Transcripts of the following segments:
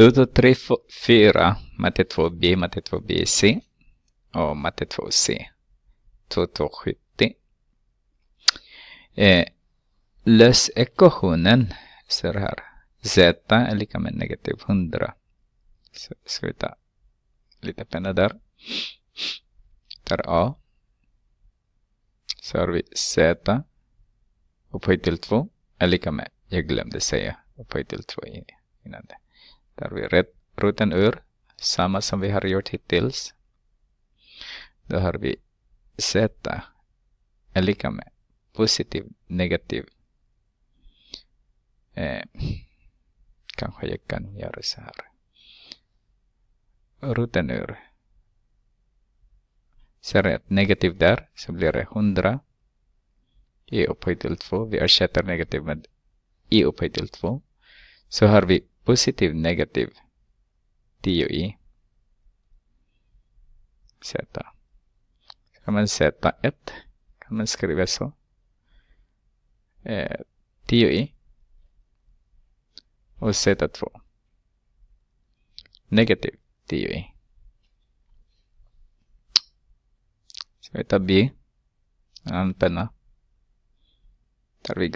Studio 3, 4, matte 2b, matte 2 bc och matte 2c. Toto 70. Eh, lös ekvationen. Ser här. Z är lika med negativ 100. Så ska vi ta lite penna där. Tar A. Så har vi Z upphöjt till 2 är lika med, jag glömde säga upphöjt till 2 innan det där vi rätt rutan ur, samma som vi har gjort hittills. Då har vi z är lika med positiv negativ. Eh, kanske jag kan göra så här. Rutan ur. Ser ni att negativ där så blir det 100 i upphöjt till 2. Vi ersätter negativ med i upphöjt till 2. Så har vi positive negative TUE zeta kama zeta et kama scrive eso eh, TUE och zeta2 negative TUE ska vi ta B en annan penna tar vi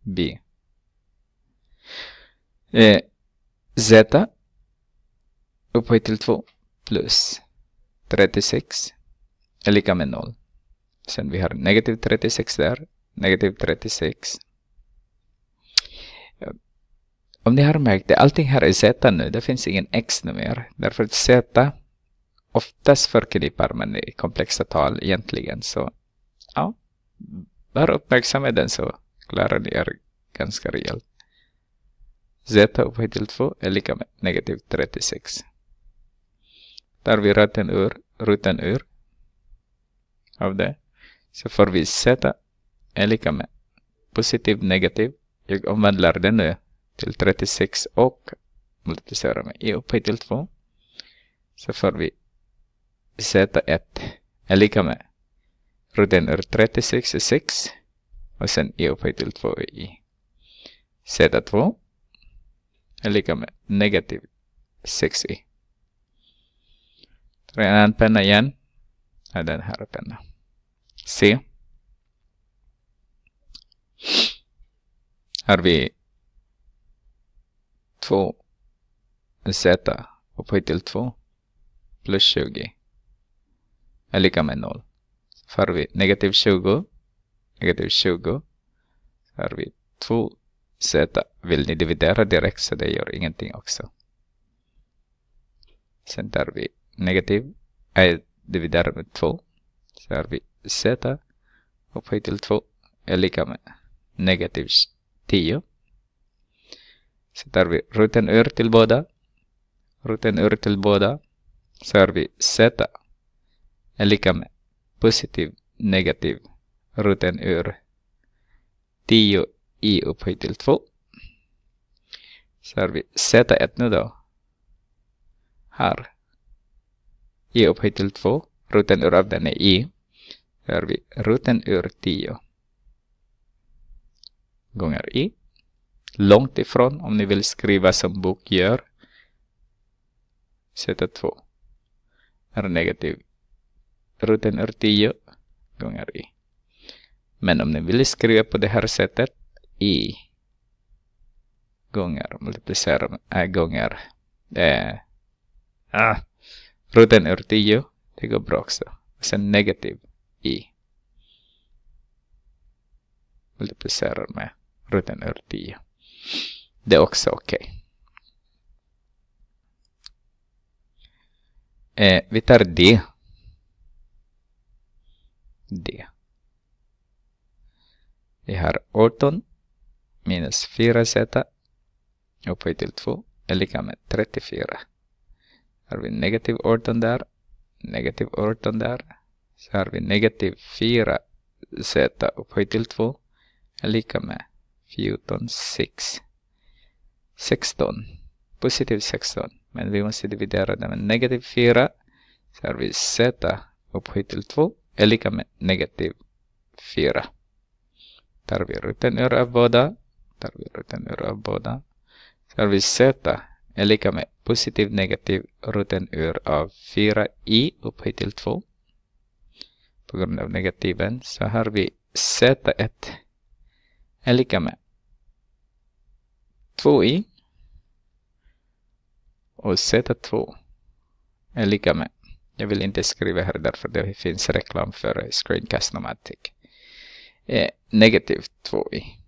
B z upphöjt till 2 plus 36 är lika med 0. Sen vi har negativ 36 där, negativ 36. Om ni har märkt det, allting här är z nu, det finns ingen x nu mer. Därför att z oftast förknippar man i komplexa tal egentligen. Så ja, bara uppmärksamma den så klarar ni er ganska rejält z upphöjt till 2 är lika med negativ 36. Tar vi ratten ur, rutan ur av det så får vi z är lika med positiv negativ. Jag omvandlar den nu till 36 och multiplicerar med i upphöjt till 2. Så får vi z1 är lika med roten ur 36 är 6 och sen i upphöjt till 2 är i z2 är lika med negativ 60. i e. Tar en annan penna igen. Är den här pennan. C. Här har vi 2 Z upphöjt till 2 plus 20 är lika med 0. Så har vi negativ 20, negativ 20. Så har vi 2 Z vill ni dividera direkt så det gör ingenting också. Sen tar vi negativ, äh, dividerar med 2. Så har vi Z upphöjt till 2 är lika med negativ 10. Så tar vi roten ur till båda. Roten ur till båda. Så har vi Z är lika med positiv negativ roten ur 10 i upphöjt till 2. Så har vi z1 nu då. Här. i upphöjt till 2. Roten ur av den är i. Så har vi roten ur 10. Gånger i. Långt ifrån om ni vill skriva som bok gör. Z2 är negativ. Roten ur 10 gånger i. Men om ni vill skriva på det här sättet i gånger multiplicerar äh, gånger äh, ah, roten ur 10 det går bra också sen negativ i multiplicerar med roten ur 10 det är också okej okay. Eh, vi tar D. D. Vi har 18 minus 4z upphöjt till 2 är lika med 34. Har vi negativ 18 där, negativ 18 där, så har vi negativ 4z upphöjt till 2 är lika med 14, 6. 16, positiv 16, men vi måste dividera det med negativ 4, så har vi z upphöjt till 2 är lika med negativ 4. Tar vi roten ur av båda tar vi ruten ur av båda. Så har vi Z är lika med positiv negativ ruten ur av 4i upphöjt till 2. På grund av negativen så har vi Z1 är lika med 2i och Z2 är lika med. Jag vill inte skriva här därför det finns reklam för Screencast Nomatic. Eh, negativ 2i.